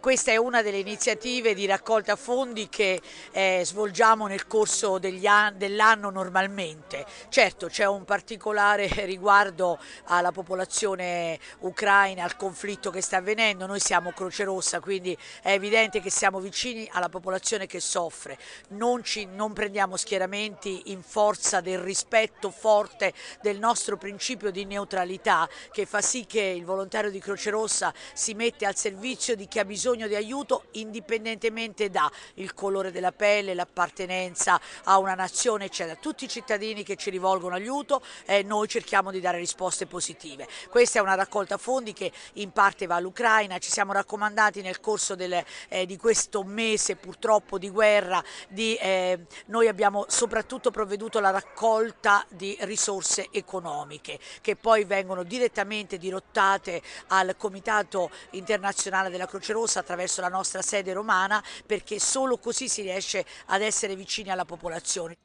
Questa è una delle iniziative di raccolta fondi che eh, svolgiamo nel corso dell'anno normalmente. Certo c'è un particolare riguardo alla popolazione ucraina, al conflitto che sta avvenendo. Noi siamo Croce Rossa, quindi è evidente che siamo vicini alla popolazione che soffre. Non, ci, non prendiamo schieramenti in forza del rispetto forte del nostro principio di neutralità che fa sì che il volontario di Croce Rossa si mette al servizio di chi ha bisogno bisogno di aiuto indipendentemente dal colore della pelle, l'appartenenza a una nazione, eccetera. Tutti i cittadini che ci rivolgono aiuto, eh, noi cerchiamo di dare risposte positive. Questa è una raccolta fondi che in parte va all'Ucraina, ci siamo raccomandati nel corso del, eh, di questo mese purtroppo di guerra, di, eh, noi abbiamo soprattutto provveduto alla raccolta di risorse economiche che poi vengono direttamente dirottate al Comitato Internazionale della Croce Rossa passa attraverso la nostra sede romana perché solo così si riesce ad essere vicini alla popolazione.